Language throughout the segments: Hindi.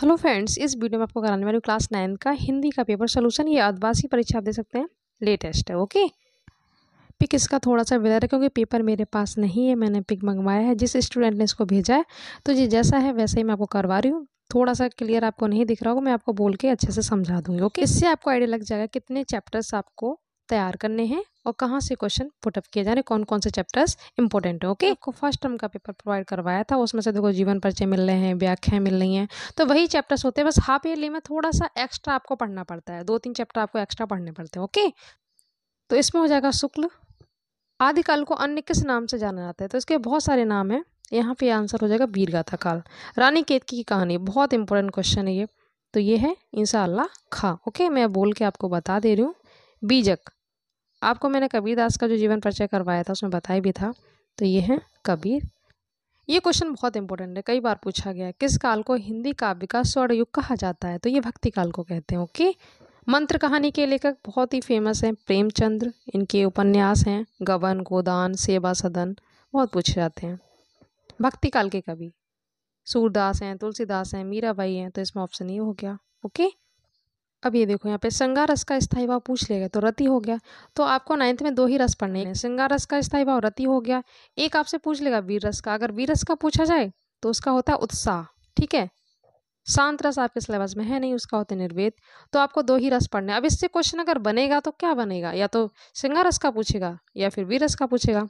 हेलो फ्रेंड्स इस वीडियो में आपको कराने वाली क्लास नाइन का हिंदी का पेपर सोल्यूशन ये अदवासी परीक्षा आप दे सकते हैं लेटेस्ट है ओके पिक इसका थोड़ा सा वेदर है क्योंकि पेपर मेरे पास नहीं है मैंने पिक मंगवाया है जिस स्टूडेंट ने इसको भेजा है तो ये जैसा है वैसे ही मैं आपको करवा रही हूँ थोड़ा सा क्लियर आपको नहीं दिख रहा होगा मैं आपको बोल के अच्छे से समझा दूँगी ओके इससे आपको आइडिया लग जाएगा कितने चैप्टर्स आपको तैयार करने हैं और कहाँ से क्वेश्चन पुटअप किए जाने कौन कौन से चैप्टर्स इंपॉर्टेंट है ओके आपको फर्स्ट टर्म का पेपर प्रोवाइड करवाया था उसमें से देखो जीवन परिचय मिल रहे हैं व्याख्याएं मिल रही हैं तो वही चैप्टर्स होते हैं बस हाफ ईयरली में थोड़ा सा एक्स्ट्रा आपको पढ़ना पड़ता है दो तीन चैप्टर आपको एक्स्ट्रा पढ़ने पड़ते हैं ओके तो इसमें हो जाएगा शुक्ल आदिकाल को अन्य किस नाम से जाना जाता है तो इसके बहुत सारे नाम हैं यहाँ पे आंसर हो जाएगा वीरगाथा काल रानी केतकी की कहानी बहुत इंपॉर्टेंट क्वेश्चन है ये तो ये है इंसा खा ओके मैं बोल के आपको बता दे रही हूँ बीजक आपको मैंने कबीर दास का जो जीवन परिचय करवाया था उसमें बताया भी था तो ये है कबीर ये क्वेश्चन बहुत इंपॉर्टेंट है कई बार पूछा गया किस काल को हिंदी काव्य का युग कहा जाता है तो ये भक्ति काल को कहते हैं ओके मंत्र कहानी के लेखक बहुत ही फेमस हैं प्रेमचंद्र इनके उपन्यास हैं गबन गोदान सेवा सदन बहुत पूछे जाते हैं भक्ति काल के कवि सूरदास हैं तुलसीदास हैं मीराबाई हैं तो इसमें ऑप्शन ये हो गया ओके अब ये देखो यहाँ पे श्रृंगार रस का स्थाई भाव पूछ लेगा तो रति हो गया तो आपको नाइन्थ में दो ही रस पढ़ने हैं श्रृंगार रस का स्थाई भाव रति हो गया एक आपसे पूछ लेगा वीर रस का अगर वीर रस का पूछा जाए तो उसका होता है उत्साह ठीक है शांत रस आपके सिलेबस में है नहीं उसका होता है निर्वेद तो आपको दो ही रस पढ़ने अब इससे क्वेश्चन अगर बनेगा तो क्या बनेगा या तो श्रृंगार रस का पूछेगा या फिर वीर रस का पूछेगा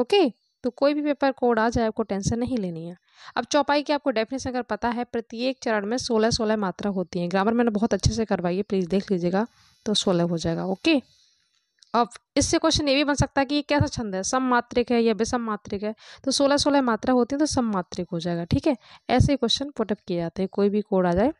ओके तो कोई भी पेपर कोड आ जाए आपको टेंशन नहीं लेनी है अब चौपाई की आपको डेफिनेशन अगर पता है प्रत्येक चरण में सोलह सोलह मात्रा होती है ग्रामर मैंने बहुत अच्छे से करवाई है प्लीज़ देख लीजिएगा तो सोलह हो जाएगा ओके अब इससे क्वेश्चन ये भी बन सकता है कि ये कैसा छंद है सम मात्रिक है या विषम मात्रिक है तो सोलह सोलह मात्रा होती है तो सम मात्रिक हो जाएगा ठीक है ऐसे ही क्वेश्चन पुटअप किए जाते हैं कोई भी कोड आ जाए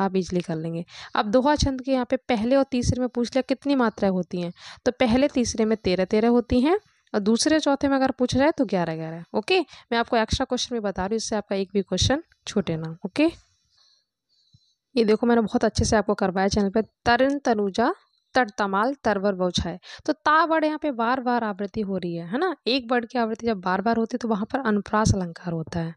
आप इजली कर लेंगे अब दोहा छंद के यहाँ पे पहले और तीसरे में पूछ लिया कितनी मात्राएं होती हैं तो पहले तीसरे में तेरह तेरह होती हैं और दूसरे चौथे में अगर पूछ रहा है तो ग्यारह ग्यारह ओके मैं आपको एक्स्ट्रा क्वेश्चन भी बता रही हूँ इससे आपका एक भी क्वेश्चन छूटे ना ओके ये देखो मैंने बहुत अच्छे से आपको करवाया चैनल पर तरन तनुजा तर तमाल तरवर बौछाए तो ता वर्ड यहाँ पे बार बार आवृत्ति हो रही है है ना एक बड़ की आवृत्ति जब बार बार होती है तो वहाँ पर अनुप्रास अलंकार होता है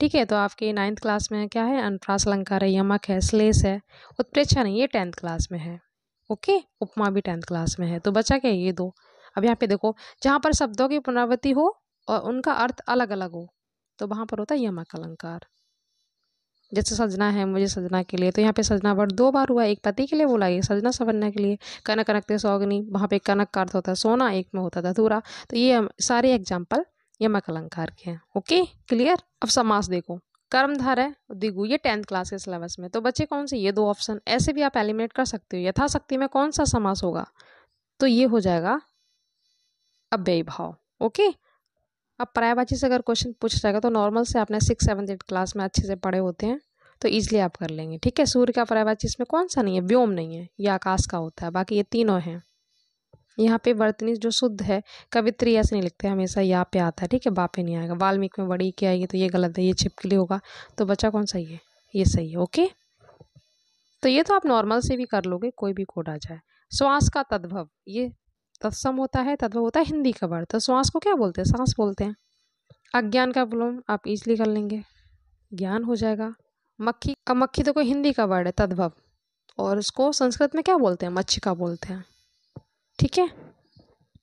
ठीक है तो आपके नाइन्थ क्लास में क्या है अनुप्रास अलंकार है यमक है स्लेस है उत्प्रेक्षा नहीं ये टेंथ क्लास में है ओके उपमा भी टेंथ क्लास में है तो बचा क्या ये दो अब यहाँ पे देखो जहाँ पर शब्दों की पुनरावृत्ति हो और उनका अर्थ अलग अलग हो तो वहाँ पर होता है यमक अलंकार जैसे सजना है मुझे सजना के लिए तो यहाँ पे सजना वर्ड दो बार हुआ एक पति के लिए बोला ये सजना सवरना के लिए कनक कनकते सौगनी वहाँ पे कनक का अर्थ होता है सोना एक में होता था धूरा तो ये सारे एग्जाम्पल यमक अलंकार के हैं ओके क्लियर अब समास देखो कर्मधार है दिगु ये टेंथ क्लास के सिलेबस में तो बच्चे कौन से ये दो ऑप्शन ऐसे भी आप एलिमिनेट कर सकते हो यथाशक्ति में कौन सा समास होगा तो ये हो जाएगा अव्यय भाव ओके अब पर्यायवाची से अगर क्वेश्चन पूछ जाएगा तो नॉर्मल से आपने सिक्स सेवन्थ एट क्लास में अच्छे से पढ़े होते हैं तो ईजिली आप कर लेंगे ठीक है सूर्य का पर्यायवाची इसमें कौन सा नहीं है व्योम नहीं है या आकाश का होता है बाकी ये तीनों हैं यहाँ पे वर्तनी जो शुद्ध है कवित्री ऐसे नहीं लिखते हमेशा यहाँ पे आता है ठीक है बापे नहीं आएगा वाल्मीकि में बड़ी की आएगी तो ये गलत है ये छिपकली होगा तो बच्चा कौन सही है ये सही है ओके तो ये तो आप नॉर्मल से भी कर लोगे कोई भी कोड आ जाए श्वास का तद्भव ये तत्सम होता है तत्व होता है हिंदी का वर्ड तो श्वास को क्या बोलते हैं सांस बोलते हैं अज्ञान का विलोम आप इजली कर लेंगे ज्ञान हो जाएगा मक्खी का मक्खी तो कोई हिंदी का वर्ड है तद्भव और उसको संस्कृत में क्या बोलते हैं मच्छी का बोलते हैं ठीक है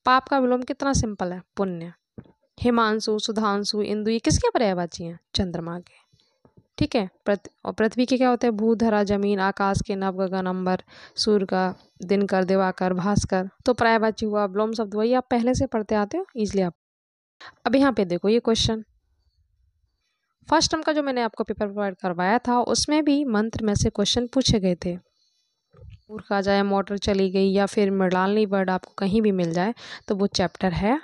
पाप का विलोम कितना सिंपल है पुण्य हिमांशु सुधांशु इंदु ये किसके पर्यायवाची हैं चंद्रमा के ठीक है और पृथ्वी के क्या होते हैं भू धरा जमीन आकाश के नव गगन अंबर सूर्य का दिनकर दिवाकर भास्कर तो प्राय पर्यायवाची हुआ ब्लोम शब्द वही आप पहले से पढ़ते आते हो इसलिए आप अब यहाँ पे देखो ये क्वेश्चन फर्स्ट टर्म का जो मैंने आपको पेपर प्रोवाइड करवाया था उसमें भी मंत्र में से क्वेश्चन पूछे गए थे पूर का जाए मोटर चली गई या फिर मृणालनी वर्ड आपको कहीं भी मिल जाए तो वो चैप्टर है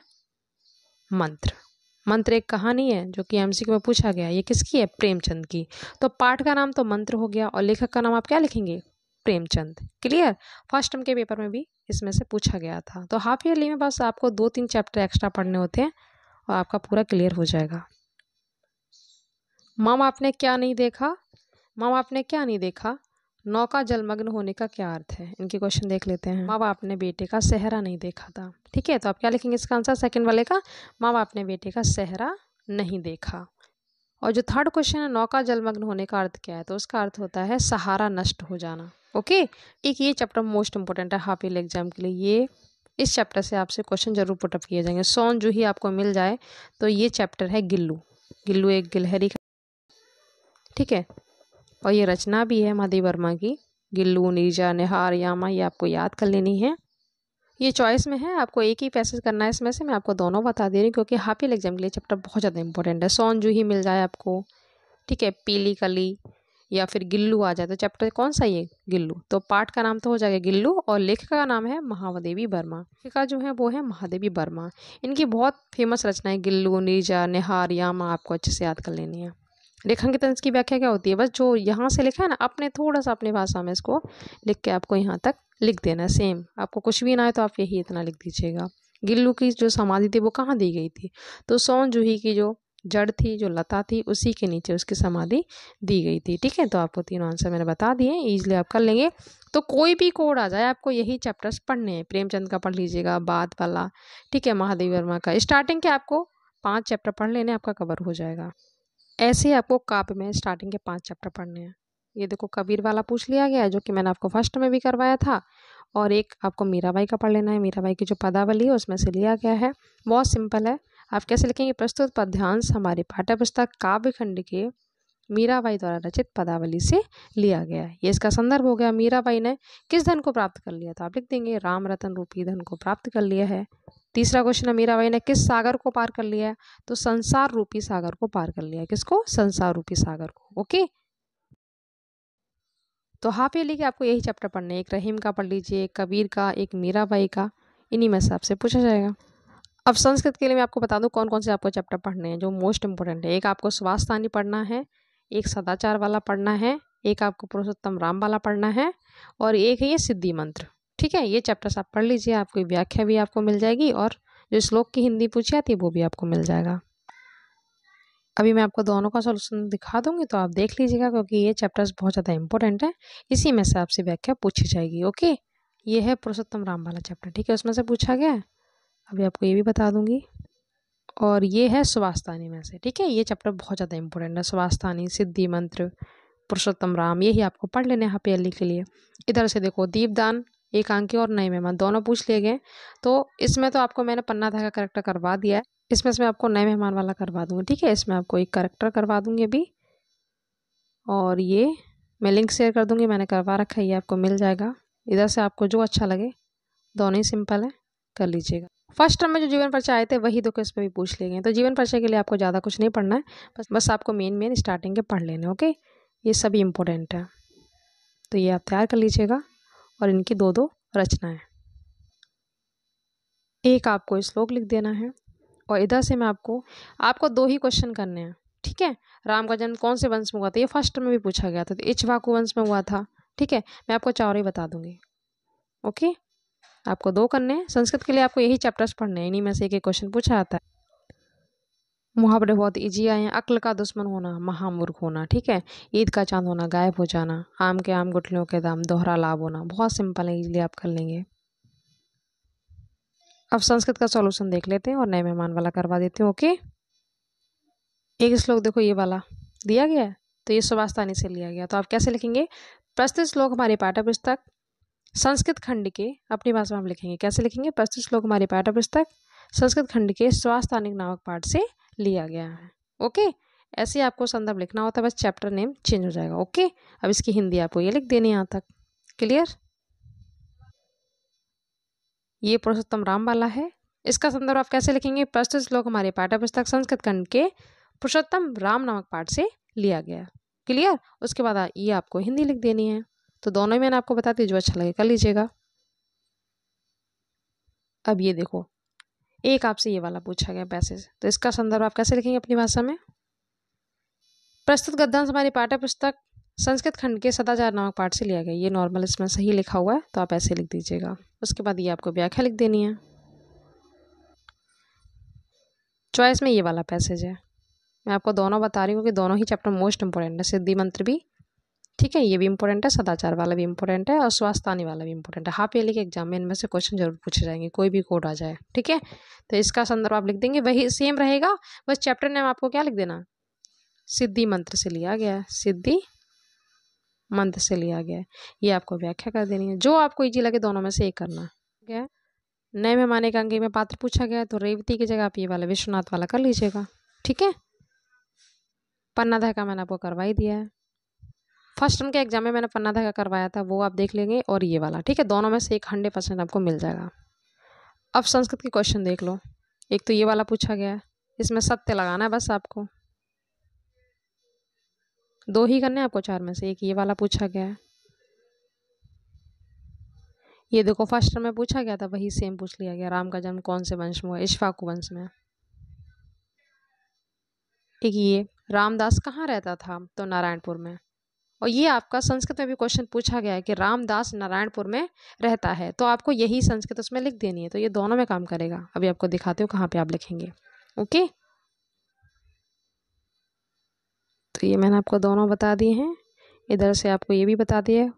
मंत्र मंत्र एक कहानी है जो कि एमसीक्यू में पूछा गया ये किसकी है प्रेमचंद की तो पाठ का नाम तो मंत्र हो गया और लेखक का नाम आप क्या लिखेंगे प्रेमचंद क्लियर फर्स्ट टर्म के पेपर में भी इसमें से पूछा गया था तो हाफ ईयरली में बस आपको दो तीन चैप्टर एक्स्ट्रा पढ़ने होते हैं और आपका पूरा क्लियर हो जाएगा माम आपने क्या नहीं देखा माम आपने क्या नहीं देखा नौका जलमग्न होने का क्या अर्थ है इनके क्वेश्चन देख लेते हैं माँ बाप ने बेटे का सहरा नहीं देखा था ठीक है तो आप क्या लिखेंगे इसका आंसर सेकंड वाले का माँ बाप ने बेटे का सहरा नहीं देखा और जो थर्ड क्वेश्चन है नौका जलमग्न होने का अर्थ क्या है तो उसका अर्थ होता है सहारा नष्ट हो जाना ओके एक ये चैप्टर मोस्ट इंपॉर्टेंट है हाफ ईयर एग्जाम के लिए ये इस चैप्टर से आपसे क्वेश्चन जरूर पुटअप किए जाएंगे सोन जो ही आपको मिल जाए तो ये चैप्टर है गिल्लू गिल्लू एक गिलहरी का ठीक है और ये रचना भी है माधी वर्मा की गिल्लू नीरजा निहार यामा ये आपको याद कर लेनी है ये चॉइस में है आपको एक ही पैसेज करना है इसमें से मैं आपको दोनों बता दे रही हूँ क्योंकि ईयर एग्जाम के लिए चैप्टर बहुत ज़्यादा इंपॉर्टेंट है सोन जू ही मिल जाए आपको ठीक है पीली कली या फिर गिल्लू आ जाता है चैप्टर कौन सा ये गिल्लू तो पाठ का नाम तो हो जाएगा गिल्लू और लेखिका का नाम है महादेवी वर्मा लेखिका जो है वो है महादेवी वर्मा इनकी बहुत फेमस रचनाएं गिल्लू नीरजा निहार यामा आपको अच्छे से याद कर लेनी है लेखन की तो व्याख्या क्या होती है बस जो यहाँ से लिखा है ना अपने थोड़ा सा अपनी भाषा में इसको लिख के आपको यहाँ तक लिख देना सेम आपको कुछ भी ना आए तो आप यही इतना लिख दीजिएगा गिल्लू की जो समाधि थी वो कहाँ दी गई थी तो सोन जूही की जो जड़ थी जो लता थी उसी के नीचे उसकी समाधि दी गई थी ठीक है तो आपको तीनों आंसर मैंने बता दिए ईजिली आप कर लेंगे तो कोई भी कोड आ जाए आपको यही चैप्टर्स पढ़ने हैं प्रेमचंद का पढ़ लीजिएगा बाद वाला ठीक है महादेव वर्मा का स्टार्टिंग के आपको पाँच चैप्टर पढ़ लेने आपका कवर हो जाएगा ऐसे ही आपको काप में स्टार्टिंग के पाँच चैप्टर पढ़ने हैं ये देखो कबीर वाला पूछ लिया गया जो कि मैंने आपको फर्स्ट में भी करवाया था और एक आपको मीराबाई का पढ़ लेना है मीराबाई की जो पदावली है उसमें से लिया गया है बहुत सिंपल है आप कैसे लिखेंगे प्रस्तुत पद्यांश हमारे पाठ्य पुस्तक काव्य खंड के मीराबाई द्वारा रचित पदावली से लिया गया है ये इसका संदर्भ हो गया मीराबाई ने किस धन को प्राप्त कर लिया तो आप लिख देंगे राम रतन रूपी धन को प्राप्त कर लिया है तीसरा क्वेश्चन है मीराबाई ने किस सागर को पार कर लिया है तो संसार रूपी सागर को पार कर लिया किसको संसार रूपी सागर को ओके तो हाँ पे लिखे आपको यही चैप्टर पढ़ना है एक रहीम का पढ़ लीजिए एक कबीर का एक मीराबाई का इन्हीं में से आपसे पूछा जाएगा अब संस्कृत के लिए मैं आपको बता दूं कौन कौन से आपको चैप्टर पढ़ने हैं जो मोस्ट इम्पोर्टेंट है एक आपको स्वास्थानी पढ़ना है एक सदाचार वाला पढ़ना है एक आपको पुरुषोत्तम राम वाला पढ़ना है और एक है ये सिद्धि मंत्र ठीक है ये चैप्टर्स आप पढ़ लीजिए आपकी व्याख्या भी आपको मिल जाएगी और जो श्लोक की हिंदी पूछी आती है वो भी आपको मिल जाएगा अभी मैं आपको दोनों का सोल्यूशन दिखा दूंगी तो आप देख लीजिएगा क्योंकि ये चैप्टर्स बहुत ज़्यादा इंपॉर्टेंट है इसी में से आपसे व्याख्या पूछी जाएगी ओके ये है पुरुषोत्तम राम वाला चैप्टर ठीक है उसमें से पूछा गया है अभी आपको ये भी बता दूंगी और ये है स्वास्थानी में से ठीक है ये चैप्टर बहुत ज़्यादा इंपॉर्टेंट है स्वास्थानी सिद्धि मंत्र पुरुषोत्तम राम यही आपको पढ़ लेने हाँ पे के लिए इधर से देखो दीपदान एकांकी और नए मेहमान दोनों पूछ लिए गए तो इसमें तो आपको मैंने पन्ना था का करेक्टर करवा दिया है इसमें से मैं आपको नए मेहमान वाला करवा दूँगी ठीक है इसमें आपको एक करेक्टर करवा दूँगी अभी और ये मैं लिंक शेयर कर दूँगी मैंने करवा रखा है ये आपको मिल जाएगा इधर से आपको जो अच्छा लगे दोनों ही सिंपल है कर लीजिएगा फर्स्ट टर्म में जो जीवन परिचय आए थे वही दो तो क्वेश्चन भी पूछ लिए गए तो जीवन परिचय के लिए आपको ज़्यादा कुछ नहीं पढ़ना है बस बस आपको मेन मेन स्टार्टिंग के पढ़ लेने ओके ये सभी इम्पोर्टेंट है तो ये आप तैयार कर लीजिएगा और इनकी दो दो रचनाएं एक आपको श्लोक लिख देना है और इधर से मैं आपको आपको दो ही क्वेश्चन करने हैं ठीक है राम का जन्म कौन से वंश में हुआ था ये फर्स्ट में भी पूछा गया था तो इच्छवाकू वंश में हुआ था ठीक है मैं आपको चार ही बता दूंगी ओके आपको दो करने हैं संस्कृत के लिए आपको यही चैप्टर्स पढ़ने हैं इन्हीं में से एक एक क्वेश्चन पूछा आता है मुहावरे बहुत ईजी आए हैं अक्ल का दुश्मन होना महामूर्ख होना ठीक है ईद का चांद होना गायब हो जाना आम के आम गुटलियों के दाम दोहरा लाभ होना बहुत सिंपल है इजीली आप कर लेंगे अब संस्कृत का सॉल्यूशन देख लेते हैं और नए मेहमान वाला करवा देते हैं ओके एक श्लोक देखो ये वाला दिया गया है तो ये सुभाषतानी से लिया गया तो आप कैसे लिखेंगे प्रस्तुत श्लोक हमारे पाठ्य पुस्तक संस्कृत खंड के अपनी भाषा में हम लिखेंगे कैसे लिखेंगे प्रस्तुत श्लोक हमारी पाठ्य पुस्तक संस्कृत खंड के स्वास्थानिक नामक पाठ से लिया गया है ओके ऐसे आपको संदर्भ लिखना होता है बस चैप्टर नेम चेंज हो जाएगा ओके अब इसकी हिंदी आपको ये लिख देनी यहाँ तक क्लियर ये पुरुषोत्तम राम वाला है इसका संदर्भ आप कैसे लिखेंगे प्रस्तुत श्लोक हमारे पाठ्य पुस्तक संस्कृत खंड के पुरुषोत्तम राम नामक पाठ से लिया गया क्लियर उसके बाद ये आपको हिंदी लिख देनी है तो दोनों ही मैंने आपको बता दी जो अच्छा लगे कर लीजिएगा अब ये देखो एक आपसे ये वाला पूछा गया पैसेज तो इसका संदर्भ आप कैसे लिखेंगे अपनी भाषा में प्रस्तुत गद्यांश हमारी पाठ्य पुस्तक संस्कृत खंड के सदाचार नामक पाठ से लिया गया ये नॉर्मल इसमें सही लिखा हुआ है तो आप ऐसे लिख दीजिएगा उसके बाद ये आपको व्याख्या लिख देनी है चॉइस में ये वाला पैसेज है मैं आपको दोनों बता रही हूँ कि दोनों ही चैप्टर मोस्ट इंपॉर्टेंट है सिद्धि मंत्र भी ठीक है ये भी इंपॉर्टेंट है सदाचार वाला भी इंपॉर्टेंट है और स्वास्थानी वाला भी इंपॉर्टेंट है हाफ ईयरली के एग्जाम में इनमें से क्वेश्चन जरूर पूछे जाएंगे कोई भी कोड आ जाए ठीक है तो इसका संदर्भ आप लिख देंगे वही सेम रहेगा बस चैप्टर नेम आपको क्या लिख देना सिद्धि मंत्र से लिया गया है सिद्धि मंत्र से लिया गया है ये आपको व्याख्या कर देनी है जो आपको ईजी लगे दोनों में से एक करना है नए मेहमान के अंगे में पात्र पूछा गया तो रेवती की जगह आप ये वाला विश्वनाथ वाला कर लीजिएगा ठीक है पन्ना दह का मैंने आपको करवा ही दिया है फर्स्ट टर्म के एग्जाम में मैंने पन्ना धागा करवाया था वो आप देख लेंगे और ये वाला ठीक है दोनों में से एक हंड्रेड परसेंट आपको मिल जाएगा अब संस्कृत के क्वेश्चन देख लो एक तो ये वाला पूछा गया है इसमें सत्य लगाना है बस आपको दो ही करने हैं आपको चार में से एक ये वाला पूछा गया है ये देखो फर्स्ट टर्म में पूछा गया था वही सेम पूछ लिया गया राम का जन्म कौन से वंश में हुआ इश्फाकु वंश में एक ये रामदास कहाँ रहता था तो नारायणपुर में और ये आपका संस्कृत में भी क्वेश्चन पूछा गया है कि रामदास नारायणपुर में रहता है तो आपको यही संस्कृत उसमें लिख देनी है तो ये दोनों में काम करेगा अभी आपको दिखाते हो कहाँ पे आप लिखेंगे ओके तो ये मैंने आपको दोनों बता दिए हैं इधर से आपको ये भी बता दिए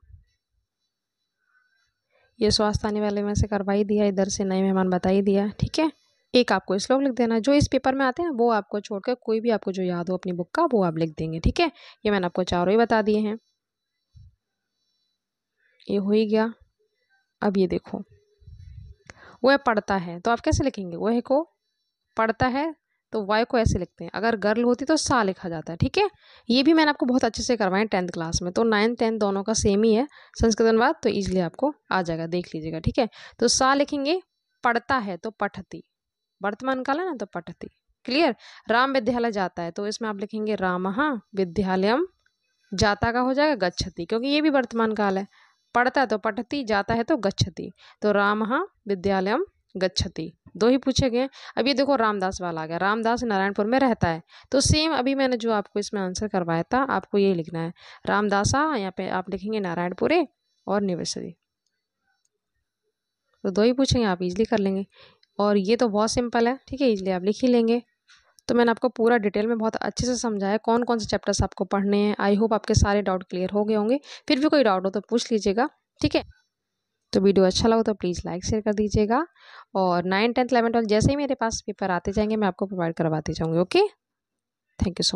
ये स्वास्थ्य आने वाले में से करवाई दिया इधर से नए मेहमान बता ही दिया ठीक है एक आपको स्लोक लिख देना जो इस पेपर में आते हैं वो आपको छोड़कर कोई भी आपको जो याद हो अपनी बुक का वो आप लिख देंगे ठीक है ये मैंने आपको चारों ही बता दिए हैं ये हो ही गया अब ये देखो वह पढ़ता है तो आप कैसे लिखेंगे वह को पढ़ता है तो वाई को ऐसे लिखते हैं अगर गर्ल होती तो सा लिखा जाता है ठीक है ये भी मैंने आपको बहुत अच्छे से करवाए टेंथ क्लास में तो नाइन्थ टेंथ दोनों का सेम ही है संस्कृत अनुवाद तो ईजिली आपको आ जाएगा देख लीजिएगा ठीक है तो सा लिखेंगे पढ़ता है तो पठती वर्तमान काल है ना तो पठती क्लियर राम विद्यालय जाता है तो इसमें आप लिखेंगे रामः विद्यालयम जाता का हो जाएगा गच्छति क्योंकि ये भी वर्तमान काल है पढ़ता है तो पठती जाता है तो गच्छति तो रामः विद्यालयम गच्छति दो ही पूछे गए अब ये देखो रामदास वाला आ गया रामदास नारायणपुर में रहता है तो सेम अभी मैंने जो आपको इसमें आंसर करवाया था आपको ये लिखना है रामदासा यहाँ पे आप लिखेंगे नारायणपुरे और निवर्सरी तो दो ही पूछेंगे आप इजली कर लेंगे और ये तो बहुत सिंपल है ठीक है इसलिए आप लिख ही लेंगे तो मैंने आपको पूरा डिटेल में बहुत अच्छे से समझाया कौन कौन से चैप्टर्स आपको पढ़ने हैं आई होप आपके सारे डाउट क्लियर हो गए होंगे फिर भी कोई डाउट हो तो पूछ लीजिएगा ठीक है तो वीडियो अच्छा लगा तो प्लीज़ लाइक शेयर कर दीजिएगा और नाइन टेंथ इलेवन ट्वेल्थ जैसे ही मेरे पास पेपर आते जाएंगे मैं आपको प्रोवाइड करवाती जाऊँगी okay thank you so much